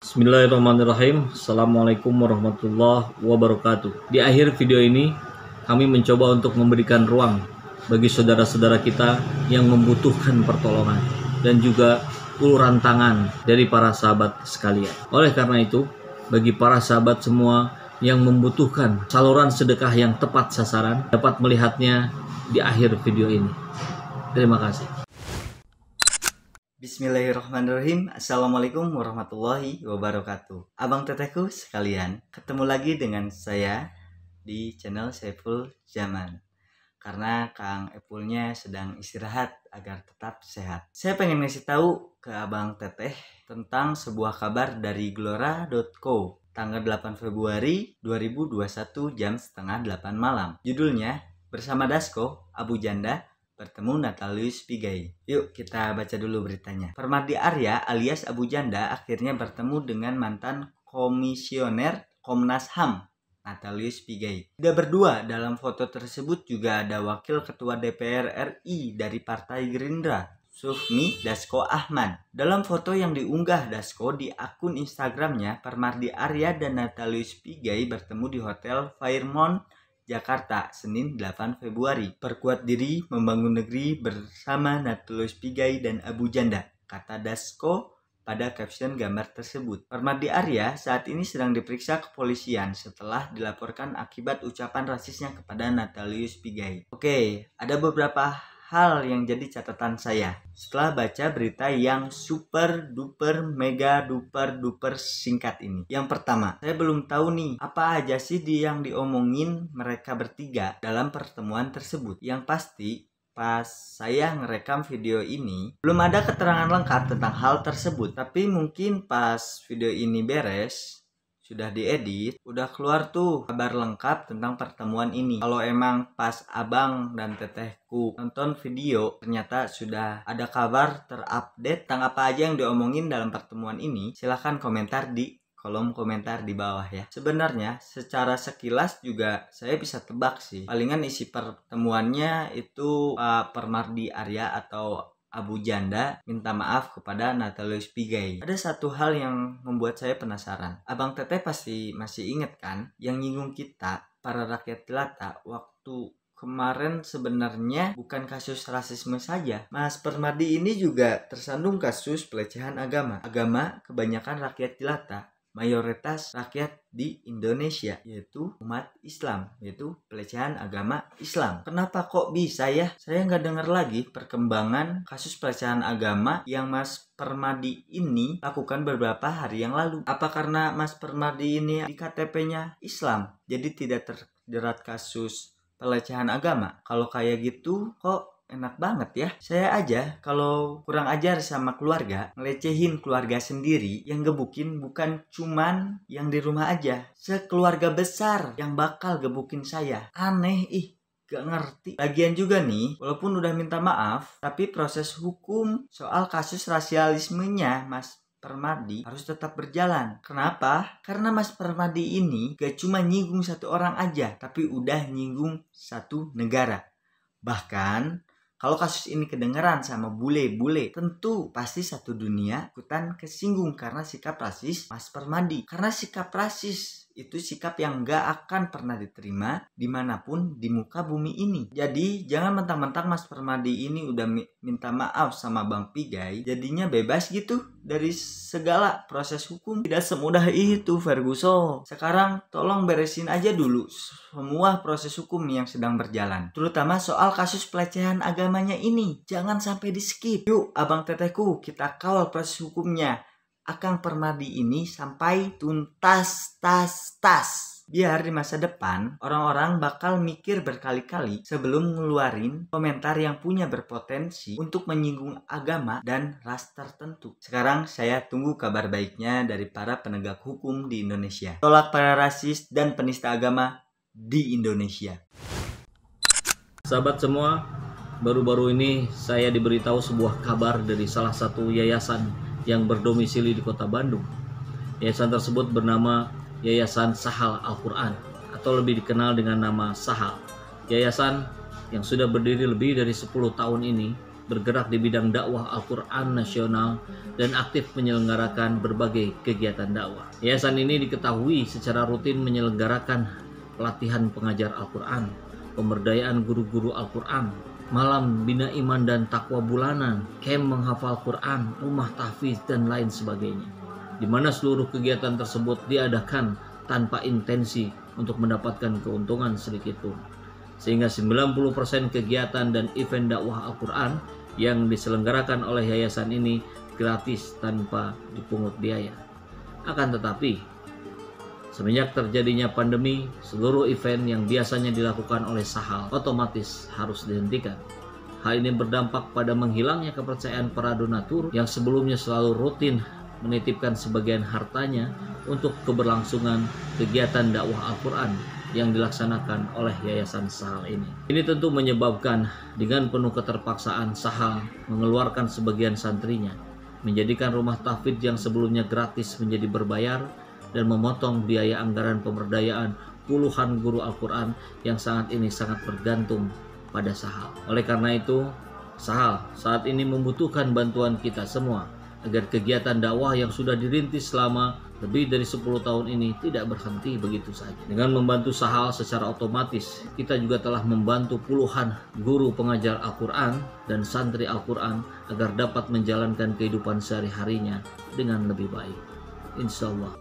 Bismillahirrahmanirrahim. Assalamualaikum warahmatullahi wabarakatuh. Di akhir video ini, kami mencoba untuk memberikan ruang bagi saudara-saudara kita yang membutuhkan pertolongan dan juga uluran tangan dari para sahabat sekalian. Oleh karena itu, bagi para sahabat semua yang membutuhkan saluran sedekah yang tepat sasaran dapat melihatnya di akhir video ini. Terima kasih. Bismillahirrahmanirrahim Assalamualaikum warahmatullahi wabarakatuh Abang tetehku sekalian Ketemu lagi dengan saya Di channel Saiful Zaman Karena Kang Epulnya sedang istirahat Agar tetap sehat Saya pengen ngasih tahu ke Abang Teteh Tentang sebuah kabar dari Glora.co Tanggal 8 Februari 2021 jam setengah 8 malam Judulnya Bersama Dasko, Abu Janda, bertemu Natalius Pigai. Yuk kita baca dulu beritanya. Permadi Arya alias Abu Janda akhirnya bertemu dengan mantan komisioner Komnas HAM Natalius Pigai. Tidak berdua dalam foto tersebut juga ada wakil ketua DPR RI dari Partai Gerindra, Sufmi Dasko Ahmad. Dalam foto yang diunggah Dasko di akun Instagramnya, Permardi Arya dan Natalius Pigai bertemu di Hotel Fairmont Jakarta, Senin 8 Februari. Perkuat diri, membangun negeri bersama Natulus Pigai dan Abu Janda, kata Dasko pada caption gambar tersebut. Permadi Arya saat ini sedang diperiksa kepolisian setelah dilaporkan akibat ucapan rasisnya kepada Natalius Pigai. Oke, ada beberapa hal yang jadi catatan saya setelah baca berita yang super duper mega duper duper singkat ini. Yang pertama, saya belum tahu nih apa aja sih di yang diomongin mereka bertiga dalam pertemuan tersebut. Yang pasti pas saya ngerekam video ini belum ada keterangan lengkap tentang hal tersebut tapi mungkin pas video ini beres sudah diedit, udah keluar tuh kabar lengkap tentang pertemuan ini. Kalau emang pas abang dan tetehku nonton video, ternyata sudah ada kabar terupdate tentang apa aja yang diomongin dalam pertemuan ini, silahkan komentar di kolom komentar di bawah ya. Sebenarnya secara sekilas juga saya bisa tebak sih. Palingan isi pertemuannya itu Pak eh, Permardi Arya atau Abu Janda minta maaf kepada Natalius Pigai. Ada satu hal yang membuat saya penasaran. Abang Teteh pasti masih inget kan yang nyinggung kita, para rakyat jelata waktu kemarin sebenarnya bukan kasus rasisme saja. Mas Permadi ini juga tersandung kasus pelecehan agama. Agama kebanyakan rakyat jelata mayoritas rakyat di Indonesia yaitu umat Islam yaitu pelecehan agama Islam kenapa kok bisa ya saya nggak dengar lagi perkembangan kasus pelecehan agama yang Mas Permadi ini lakukan beberapa hari yang lalu apa karena Mas Permadi ini di KTP-nya Islam jadi tidak terjerat kasus pelecehan agama kalau kayak gitu kok enak banget ya. Saya aja kalau kurang ajar sama keluarga, ngelecehin keluarga sendiri yang gebukin bukan cuman yang di rumah aja. Sekeluarga besar yang bakal gebukin saya. Aneh ih gak ngerti. Bagian juga nih, walaupun udah minta maaf, tapi proses hukum soal kasus rasialismenya Mas Permadi harus tetap berjalan. Kenapa? Karena Mas Permadi ini gak cuma nyinggung satu orang aja, tapi udah nyinggung satu negara. Bahkan kalau kasus ini kedengeran sama bule-bule, tentu pasti satu dunia ikutan kesinggung karena sikap rasis Mas Permadi. Karena sikap rasis itu sikap yang gak akan pernah diterima dimanapun di muka bumi ini. Jadi jangan mentang-mentang Mas Permadi ini udah minta maaf sama Bang Pigai, jadinya bebas gitu dari segala proses hukum. Tidak semudah itu Ferguson. Sekarang tolong beresin aja dulu semua proses hukum yang sedang berjalan. Terutama soal kasus pelecehan agamanya ini. Jangan sampai di skip. Yuk abang teteku kita kawal proses hukumnya Akang Permadi ini sampai tuntas tas tas. Biar di masa depan, orang-orang bakal mikir berkali-kali sebelum ngeluarin komentar yang punya berpotensi untuk menyinggung agama dan ras tertentu. Sekarang saya tunggu kabar baiknya dari para penegak hukum di Indonesia. Tolak para rasis dan penista agama di Indonesia. Sahabat semua, baru-baru ini saya diberitahu sebuah kabar dari salah satu yayasan yang berdomisili di kota Bandung. Yayasan tersebut bernama Yayasan Sahal Al-Quran atau lebih dikenal dengan nama Sahal. Yayasan yang sudah berdiri lebih dari 10 tahun ini bergerak di bidang dakwah Al-Quran nasional dan aktif menyelenggarakan berbagai kegiatan dakwah. Yayasan ini diketahui secara rutin menyelenggarakan pelatihan pengajar Al-Quran, pemberdayaan guru-guru Al-Quran, malam bina iman dan takwa bulanan, kem menghafal Quran, rumah tahfiz dan lain sebagainya. Di mana seluruh kegiatan tersebut diadakan tanpa intensi untuk mendapatkan keuntungan sedikit pun. Sehingga 90% kegiatan dan event dakwah Al-Quran yang diselenggarakan oleh yayasan ini gratis tanpa dipungut biaya. Akan tetapi, Semenjak terjadinya pandemi, seluruh event yang biasanya dilakukan oleh Sahal otomatis harus dihentikan. Hal ini berdampak pada menghilangnya kepercayaan para donatur yang sebelumnya selalu rutin menitipkan sebagian hartanya untuk keberlangsungan kegiatan dakwah Al-Quran yang dilaksanakan oleh Yayasan Sahal ini. Ini tentu menyebabkan dengan penuh keterpaksaan Sahal mengeluarkan sebagian santrinya, menjadikan rumah tahfidz yang sebelumnya gratis menjadi berbayar dan memotong biaya anggaran pemberdayaan puluhan guru Al-Quran yang saat ini sangat bergantung pada Sahal. Oleh karena itu, Sahal saat ini membutuhkan bantuan kita semua agar kegiatan dakwah yang sudah dirintis selama lebih dari 10 tahun ini tidak berhenti begitu saja. Dengan membantu Sahal secara otomatis, kita juga telah membantu puluhan guru pengajar Al-Quran dan santri Al-Quran agar dapat menjalankan kehidupan sehari-harinya dengan lebih baik. Insya Allah.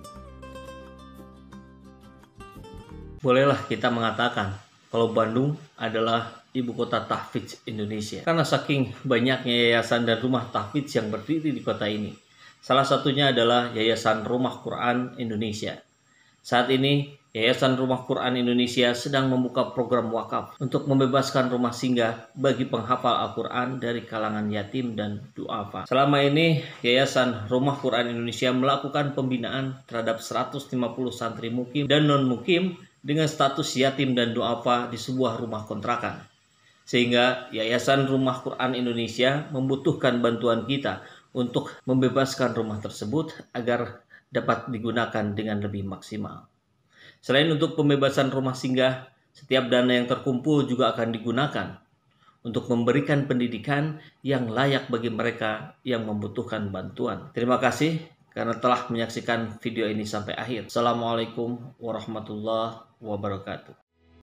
Bolehlah kita mengatakan kalau Bandung adalah ibu kota tahfidz Indonesia. Karena saking banyaknya yayasan dan rumah tahfidz yang berdiri di kota ini. Salah satunya adalah Yayasan Rumah Quran Indonesia. Saat ini, Yayasan Rumah Quran Indonesia sedang membuka program wakaf untuk membebaskan rumah singgah bagi penghafal Al-Quran dari kalangan yatim dan du'afa. Selama ini, Yayasan Rumah Quran Indonesia melakukan pembinaan terhadap 150 santri mukim dan non-mukim dengan status yatim dan duafa di sebuah rumah kontrakan. Sehingga Yayasan Rumah Quran Indonesia membutuhkan bantuan kita untuk membebaskan rumah tersebut agar dapat digunakan dengan lebih maksimal. Selain untuk pembebasan rumah singgah, setiap dana yang terkumpul juga akan digunakan untuk memberikan pendidikan yang layak bagi mereka yang membutuhkan bantuan. Terima kasih karena telah menyaksikan video ini sampai akhir. Assalamualaikum warahmatullahi wabarakatuh.